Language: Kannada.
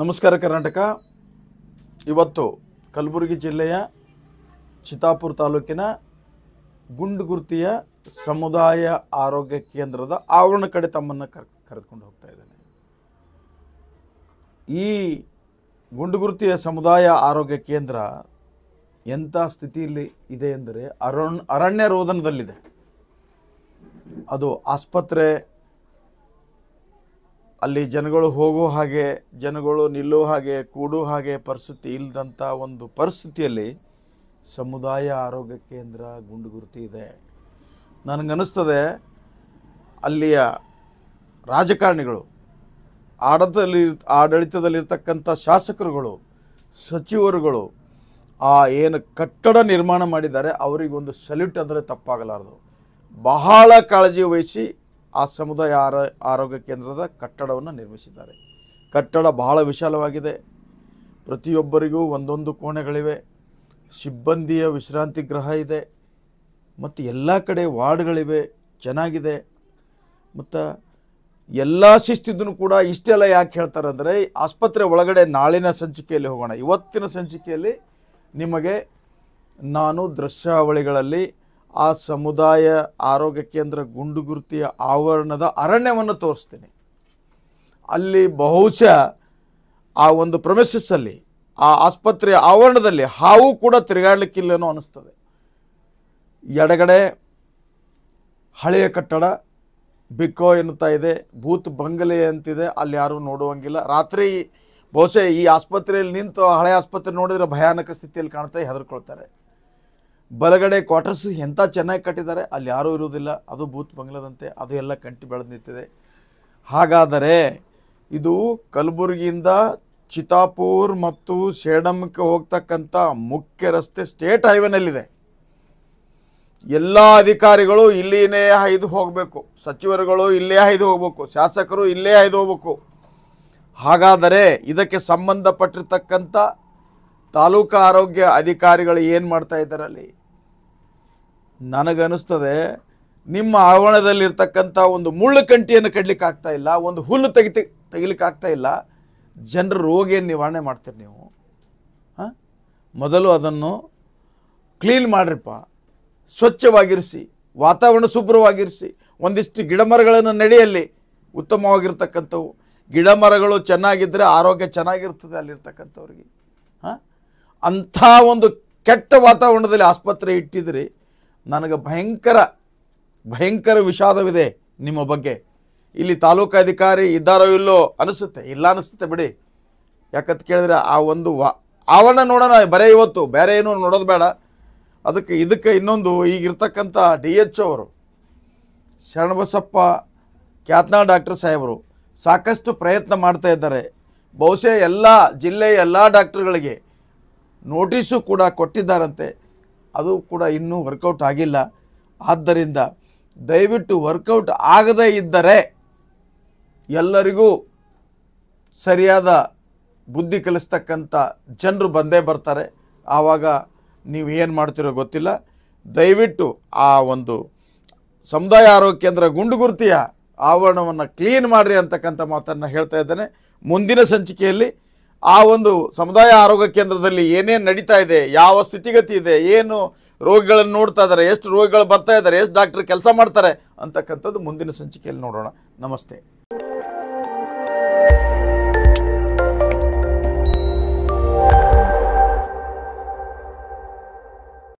ನಮಸ್ಕಾರ ಕರ್ನಾಟಕ ಇವತ್ತು ಕಲಬುರಗಿ ಜಿಲ್ಲೆಯ ಚಿತಾಪುರ ತಾಲೂಕಿನ ಗುಂಡ್ಗುರ್ತಿಯ ಸಮುದಾಯ ಆರೋಗ್ಯ ಕೇಂದ್ರದ ಆವರಣ ಕಡೆ ತಮ್ಮನ್ನು ಕರ್ ಕರೆದುಕೊಂಡು ಹೋಗ್ತಾ ಇದ್ದೇನೆ ಈ ಗುಂಡುಗುರ್ತಿಯ ಸಮುದಾಯ ಆರೋಗ್ಯ ಕೇಂದ್ರ ಎಂಥ ಸ್ಥಿತಿಯಲ್ಲಿ ಇದೆ ಎಂದರೆ ಅರಣ್ಯ ಅರಣ್ಯ ರೋದನದಲ್ಲಿದೆ ಅದು ಆಸ್ಪತ್ರೆ ಅಲ್ಲಿ ಜನಗಳು ಹೋಗೋ ಹಾಗೆ ಜನಗಳು ನಿಲ್ಲೋ ಹಾಗೆ ಕೂಡೋ ಹಾಗೆ ಪರಿಸ್ಥಿತಿ ಇಲ್ಲದಂಥ ಒಂದು ಪರಿಸ್ಥಿತಿಯಲ್ಲಿ ಸಮುದಾಯ ಆರೋಗ್ಯ ಕೇಂದ್ರ ಗುರುತಿ ಇದೆ ನನಗನ್ನಿಸ್ತದೆ ಅಲ್ಲಿಯ ರಾಜಕಾರಣಿಗಳು ಆಡಳಿತದಲ್ಲಿ ಆಡಳಿತದಲ್ಲಿರ್ತಕ್ಕಂಥ ಶಾಸಕರುಗಳು ಸಚಿವರುಗಳು ಆ ಏನು ಕಟ್ಟಡ ನಿರ್ಮಾಣ ಮಾಡಿದ್ದಾರೆ ಅವರಿಗೊಂದು ಸಲ್ಯೂಟ್ ಅಂದರೆ ತಪ್ಪಾಗಲಾರದು ಬಹಳ ಕಾಳಜಿ ವಹಿಸಿ ಆ ಸಮುದಾಯ ಆರ ಆರೋಗ್ಯ ಕೇಂದ್ರದ ಕಟ್ಟಡವನ್ನು ನಿರ್ಮಿಸಿದ್ದಾರೆ ಕಟ್ಟಡ ಬಹಳ ವಿಶಾಲವಾಗಿದೆ ಪ್ರತಿಯೊಬ್ಬರಿಗೂ ಒಂದೊಂದು ಕೋಣೆಗಳಿವೆ ಸಿಬ್ಬಂದಿಯ ವಿಶ್ರಾಂತಿ ಗ್ರಹ ಇದೆ ಮತ್ತು ಎಲ್ಲ ಕಡೆ ವಾರ್ಡ್ಗಳಿವೆ ಚೆನ್ನಾಗಿದೆ ಮತ್ತು ಎಲ್ಲ ಶಿಸ್ತಿದ್ದನ್ನು ಕೂಡ ಇಷ್ಟೆಲ್ಲ ಯಾಕೆ ಹೇಳ್ತಾರೆ ಅಂದರೆ ಆಸ್ಪತ್ರೆ ಒಳಗಡೆ ನಾಳಿನ ಸಂಚಿಕೆಯಲ್ಲಿ ಹೋಗೋಣ ಇವತ್ತಿನ ಸಂಚಿಕೆಯಲ್ಲಿ ನಿಮಗೆ ನಾನು ದೃಶ್ಯಾವಳಿಗಳಲ್ಲಿ ಆ ಸಮುದಾಯ ಆರೋಗ್ಯ ಕೇಂದ್ರ ಗುಂಡುಗುರ್ತಿಯ ಆವರಣದ ಅರಣ್ಯವನ್ನು ತೋರಿಸ್ತೀನಿ ಅಲ್ಲಿ ಬಹುಶಃ ಆ ಒಂದು ಪ್ರೊಮೆಸಸ್ಸಲ್ಲಿ ಆ ಆಸ್ಪತ್ರೆಯ ಆವರಣದಲ್ಲಿ ಹಾವು ಕೂಡ ತಿರುಗಾಡಲಿಕ್ಕಿಲ್ಲೇನೋ ಅನ್ನಿಸ್ತದೆ ಎಡಗಡೆ ಹಳೆಯ ಕಟ್ಟಡ ಬಿಕ್ಕೋ ಎನ್ನುತ್ತಾ ಇದೆ ಭೂತ್ ಬಂಗಲೆ ಅಂತಿದೆ ಅಲ್ಲಿ ಯಾರೂ ನೋಡುವಂಗಿಲ್ಲ ರಾತ್ರಿ ಬಹುಶಃ ಈ ಆಸ್ಪತ್ರೆಯಲ್ಲಿ ನಿಂತು ಹಳೆ ಆಸ್ಪತ್ರೆ ನೋಡಿದರೆ ಭಯಾನಕ ಸ್ಥಿತಿಯಲ್ಲಿ ಕಾಣ್ತಾ ಹೆದರ್ಕೊಳ್ತಾರೆ ಬಲಗಡೆ ಕ್ವಾರ್ಟರ್ಸ್ ಎಂಥ ಚೆನ್ನಾಗಿ ಕಟ್ಟಿದ್ದಾರೆ ಅಲ್ಲಿ ಯಾರೂ ಇರುವುದಿಲ್ಲ ಅದು ಬೂತ್ ಬಂಗ್ಲಾದಂತೆ ಅದು ಎಲ್ಲ ಕಂಟಿ ಬೆಳೆದು ನಿಂತಿದೆ ಹಾಗಾದರೆ ಇದು ಕಲಬುರಗಿಯಿಂದ ಚಿತಾಪೂರ್ ಮತ್ತು ಸೇಡಮ್ಗೆ ಹೋಗ್ತಕ್ಕಂಥ ಮುಖ್ಯ ರಸ್ತೆ ಸ್ಟೇಟ್ ಹೈವೇನಲ್ಲಿದೆ ಎಲ್ಲ ಅಧಿಕಾರಿಗಳು ಇಲ್ಲಿನೇ ಹೈದು ಹೋಗಬೇಕು ಸಚಿವರುಗಳು ಇಲ್ಲೇ ಹೈದು ಹೋಗಬೇಕು ಶಾಸಕರು ಇಲ್ಲೇ ಹೈದು ಹೋಗಬೇಕು ಹಾಗಾದರೆ ಇದಕ್ಕೆ ಸಂಬಂಧಪಟ್ಟಿರ್ತಕ್ಕಂಥ ತಾಲೂಕು ಆರೋಗ್ಯ ಅಧಿಕಾರಿಗಳು ಏನು ಮಾಡ್ತಾ ಇದ್ದಾರೆ ಅಲ್ಲಿ ನನಗನ್ನಿಸ್ತದೆ ನಿಮ್ಮ ಆವರಣದಲ್ಲಿರ್ತಕ್ಕಂಥ ಒಂದು ಮುಳ್ಳು ಕಂಟಿಯನ್ನು ಕಡ್ಲಿಕ್ಕಾಗ್ತಾ ಇಲ್ಲ ಒಂದು ಹುಲ್ಲು ತೆಗಿ ತೆಗಿಲಿಕ್ಕಾಗ್ತಾ ಇಲ್ಲ ಜನರ ರೋಗಿಯನ್ನು ನಿವಾರಣೆ ಮಾಡ್ತೀರಿ ನೀವು ಹಾಂ ಮೊದಲು ಅದನ್ನು ಕ್ಲೀನ್ ಮಾಡ್ರಪ್ಪ ಸ್ವಚ್ಛವಾಗಿರಿಸಿ ವಾತಾವರಣ ಶುಭ್ರವಾಗಿರಿಸಿ ಒಂದಿಷ್ಟು ಗಿಡ ಮರಗಳನ್ನು ನಡೆಯಲ್ಲಿ ಉತ್ತಮವಾಗಿರ್ತಕ್ಕಂಥವು ಗಿಡ ಮರಗಳು ಚೆನ್ನಾಗಿದ್ದರೆ ಆರೋಗ್ಯ ಚೆನ್ನಾಗಿರ್ತದೆ ಅಲ್ಲಿರ್ತಕ್ಕಂಥವ್ರಿಗೆ ಹಾಂ ಅಂಥ ಒಂದು ಕೆಟ್ಟ ವಾತಾವರಣದಲ್ಲಿ ಆಸ್ಪತ್ರೆ ಇಟ್ಟಿದ್ರಿ ನನಗೆ ಭಯಂಕರ ಭಯಂಕರ ವಿಷಾದವಿದೆ ನಿಮ್ಮ ಬಗ್ಗೆ ಇಲ್ಲಿ ತಾಲೂಕು ಅಧಿಕಾರಿ ಇದ್ದಾರೋ ಇಲ್ಲೋ ಅನಿಸುತ್ತೆ ಇಲ್ಲ ಅನಿಸುತ್ತೆ ಬಿಡಿ ಯಾಕಂತ ಕೇಳಿದ್ರೆ ಆ ಒಂದು ವಾ ಆವರಣ ನೋಡೋಣ ಬರೇ ಇವತ್ತು ಬೇರೆ ಏನೂ ನೋಡೋದು ಬೇಡ ಅದಕ್ಕೆ ಇದಕ್ಕೆ ಇನ್ನೊಂದು ಈಗಿರ್ತಕ್ಕಂಥ ಡಿ ಎಚ್ ಅವರು ಶರಣಬಸಪ್ಪ ಖ್ಯಾತನಾ ಡಾಕ್ಟರ್ ಸಾಹೇಬರು ಸಾಕಷ್ಟು ಪ್ರಯತ್ನ ಮಾಡ್ತಾ ಇದ್ದಾರೆ ಬಹುಶಃ ಎಲ್ಲ ಜಿಲ್ಲೆಯ ಎಲ್ಲ ಡಾಕ್ಟರ್ಗಳಿಗೆ ನೋಟಿಸು ಕೂಡ ಕೊಟ್ಟಿದ್ದಾರಂತೆ ಅದು ಕೂಡ ಇನ್ನೂ ವರ್ಕೌಟ್ ಆಗಿಲ್ಲ ಆದ್ದರಿಂದ ದಯವಿಟ್ಟು ವರ್ಕೌಟ್ ಆಗದೇ ಇದ್ದರೆ ಎಲ್ಲರಿಗೂ ಸರಿಯಾದ ಬುದ್ಧಿ ಕಲಿಸ್ತಕ್ಕಂಥ ಜನರು ಬಂದೇ ಬರ್ತಾರೆ ಆವಾಗ ನೀವು ಏನು ಮಾಡ್ತಿರೋ ಗೊತ್ತಿಲ್ಲ ದಯವಿಟ್ಟು ಆ ಒಂದು ಸಮುದಾಯ ಆರೋಗ್ಯ ಕೇಂದ್ರ ಗುಂಡುಗುರ್ತಿಯ ಆವರಣವನ್ನು ಕ್ಲೀನ್ ಮಾಡಿರಿ ಅಂತಕ್ಕಂಥ ಮಾತನ್ನು ಹೇಳ್ತಾ ಇದ್ದೇನೆ ಮುಂದಿನ ಸಂಚಿಕೆಯಲ್ಲಿ ಆ ಒಂದು ಸಮುದಾಯ ಆರೋಗ್ಯ ಕೇಂದ್ರದಲ್ಲಿ ಏನೇನು ನಡೀತಾ ಇದೆ ಯಾವ ಸ್ಥಿತಿಗತಿ ಇದೆ ಏನು ರೋಗಿಗಳನ್ನು ನೋಡ್ತಾ ಇದ್ದಾರೆ ಎಷ್ಟು ರೋಗಿಗಳು ಬರ್ತಾ ಇದ್ದಾರೆ ಎಷ್ಟು ಡಾಕ್ಟ್ರ್ ಕೆಲಸ ಮಾಡ್ತಾರೆ ಅಂತಕ್ಕಂಥದ್ದು ಮುಂದಿನ ಸಂಚಿಕೆಯಲ್ಲಿ ನೋಡೋಣ ನಮಸ್ತೆ